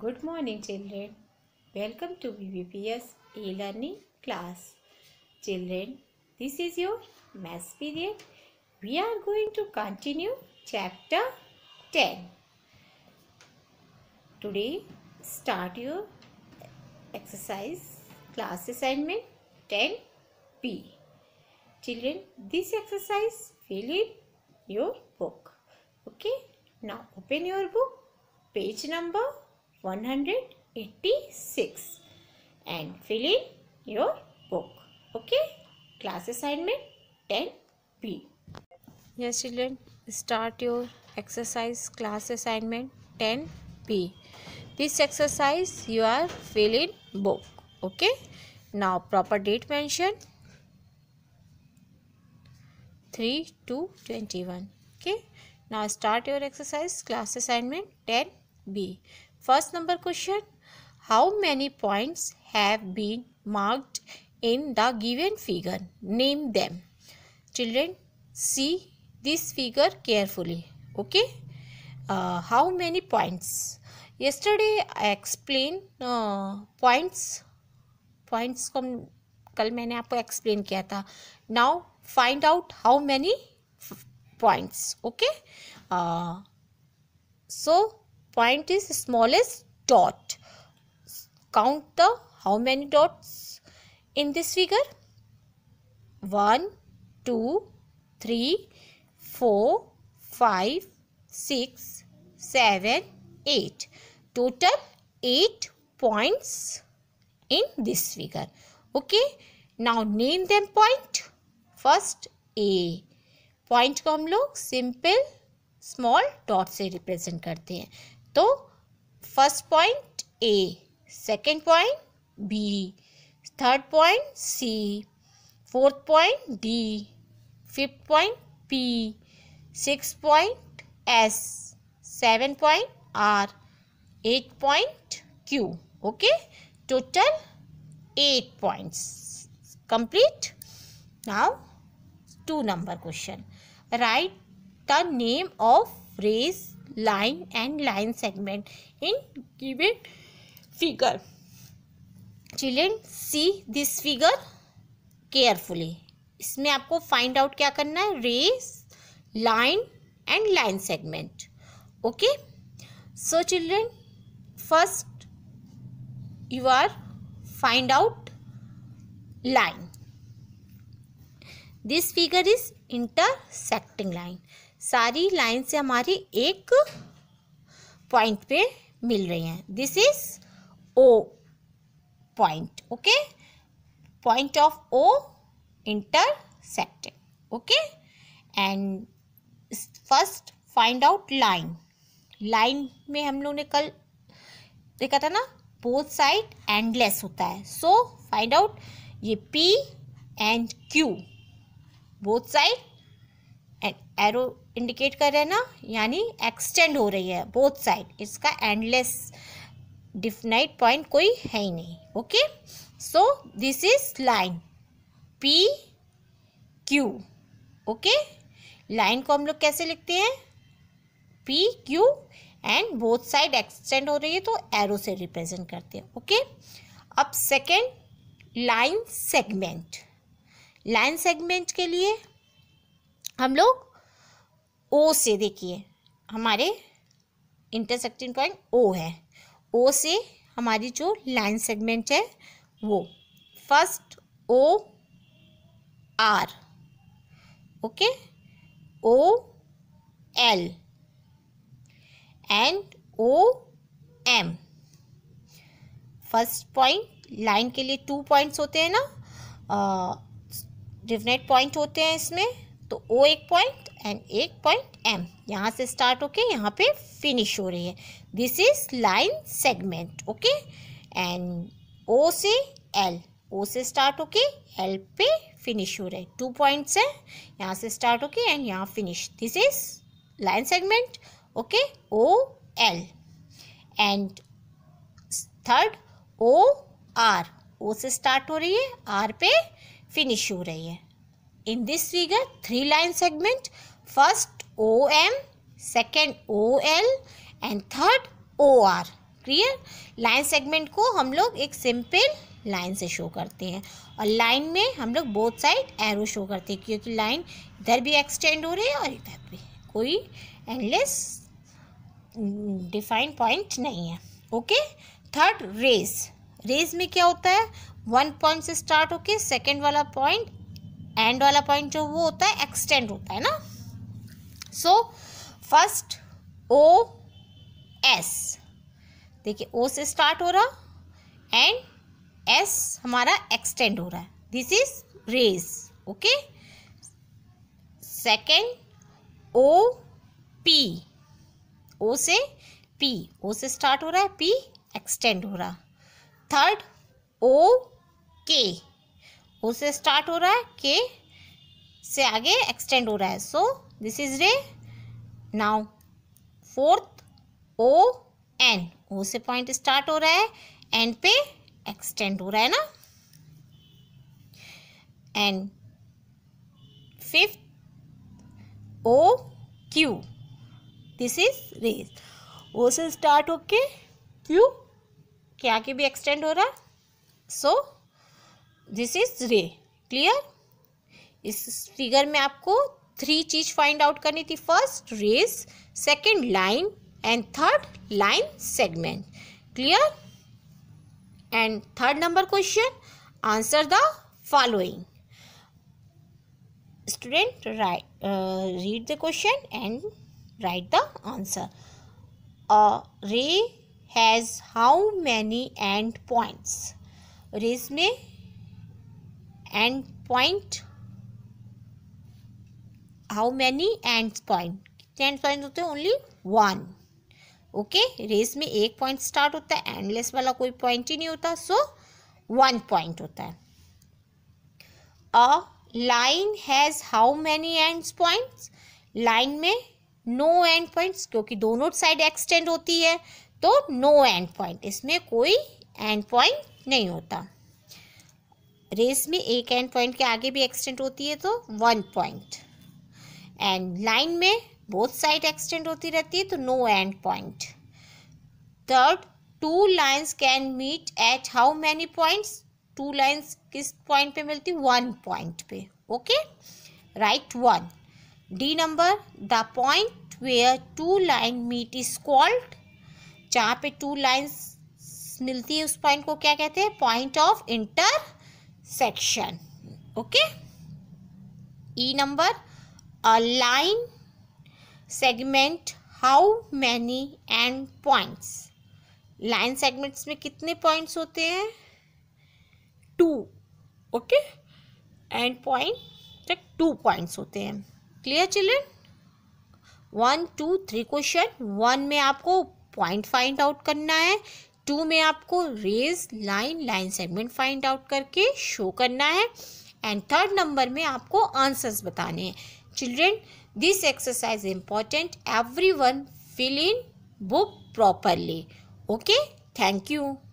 Good morning children. Welcome to BBPS e-learning class. Children, this is your math period. We are going to continue chapter 10. Today, start your exercise class assignment 10B. Children, this exercise fill in your book. Okay, now open your book, page number 186 and fill in your book. Okay. Class assignment 10B. Yes children, start your exercise class assignment 10B. This exercise you are fill in book. Okay. Now proper date mention 3 to 21. Okay. Now start your exercise class assignment 10B. First number question How many points have been marked in the given figure? Name them. Children, see this figure carefully. Okay. Uh, how many points? Yesterday I explained uh, points. Points कम कल मैंने आपको explain किया था now find out how many points okay So. point is smallest dot count the how many dots in this figure 1 2 3 4 5 6 7 8 total 8 points in this figure okay now name them point first a point को हम लोग simple small dot से represent करते हैं तो first point A second point B third point C fourth point D fifth point P six point S seven point R eight point Q okay total eight points complete now two number question right the name of rays line and line segment in given figure. Children, see this figure carefully. इसमें आपको find out क्या करना है rays line and line segment okay so children first you are find out line this figure is intersecting line सारी line से हमारी एक point पे मिल रही हैं this is O point okay point of O intersected okay and first find out line line में हम लोग ने कल देखा था ना बोथ साइड एंडलेस होता है सो फाइंड आउट ये P and Q both side end arrow indicate कर रहे हैं ना यानी एक्सटेंड हो रही है बोथ साइड इसका एंडलेस डिफिनाइट पॉइंट कोई है ही नहीं okay so this is line P Q okay line को हम लोग कैसे लिखते हैं P Q and both side extend हो रही है तो एरो से रिप्रेजेंट करते हैं ओके अब second line segment line segment के लिए हम लोग ओ से देखिए हमारे इंटरसेक्टिंग पॉइंट ओ है ओ से हमारी जो लाइन सेगमेंट है वो first O R okay O L and O M first point line के लिए टू पॉइंट्स होते हैं ना डिफरेंट पॉइंट होते हैं इसमें तो ओ एक पॉइंट एंड एक पॉइंट एम यहाँ से स्टार्ट होके यहाँ पे फिनिश हो रही है this is line segment okay and O से एल ओ से स्टार्ट होके एल पे फिनिश हो रहे हैं टू पॉइंट्स हैं यहाँ से स्टार्ट होके एंड यहाँ finish this is line segment okay O L and third O R O से स्टार्ट हो रही है आर पे फिनिश हो रही है In this figure, three line segment. First OM, second OL and third OR. Clear line segment को हम लोग एक सिंपल लाइन से शो करते हैं और लाइन में हम लोग बोथ साइड एरो शो करते हैं क्योंकि लाइन इधर भी एक्सटेंड हो रही है और इधर भी कोई एंडलेस डिफाइन पॉइंट नहीं है ओके थर्ड रेज रेस में क्या होता है वन पॉइंट से स्टार्ट होके सेकेंड वाला पॉइंट एंड वाला पॉइंट जो वो होता है एक्सटेंड होता है ना सो फर्स्ट ओ एस देखिए ओ से स्टार्ट हो रहा एंड एस हमारा एक्सटेंड हो रहा है this is rays okay second O P O से पी ओ से स्टार्ट हो रहा है पी एक्सटेंड हो रहा थर्ड ओ के ओ से स्टार्ट हो रहा है के से आगे एक्सटेंड हो रहा है so this is ray now fourth O N O से पॉइंट स्टार्ट हो रहा है एंड पे एक्सटेंड हो रहा है ना and fifth O Q this is ray O से स्टार्ट होके क्यू के आगे भी एक्सटेंड हो रहा है so so, this is ray clear इस फिगर में आपको थ्री चीज फाइंड आउट करनी थी first rays second line and third line segment clear and third number question answer the following student right read the question and write the answer ray has how many end points rays में end point how many end point कितने end point होते हैं only one okay race में एक point start होता है endless वाला कोई पॉइंट ही नहीं होता सो वन पॉइंट होता है a line has how many ends point line में नो एंड पॉइंट्स क्योंकि दोनों साइड एक्सटेंड होती है तो नो एंड पॉइंट इसमें कोई एंड पॉइंट नहीं होता रेस में एक एंड पॉइंट के आगे भी एक्सटेंड होती है तो वन पॉइंट एंड लाइन में बोथ साइड एक्सटेंड होती रहती है तो no end point third two lines can meet at how many points two lines किस पॉइंट पे मिलती वन पॉइंट पे okay right one D number the point where two line meet is called जहाँ पे टू लाइन्स मिलती है उस point को क्या कहते हैं point of inter section okay e number a line segment how many and points line segments में कितने पॉइंट्स होते हैं टू ओके एंड पॉइंट तक टू पॉइंट्स होते हैं clear children one two three question one में आपको पॉइंट फाइंड आउट करना है टू में आपको rays line line segment find out करके शो करना है एंड थर्ड नंबर में आपको आंसर्स बताने हैं children this exercise important everyone fill in book properly okay thank you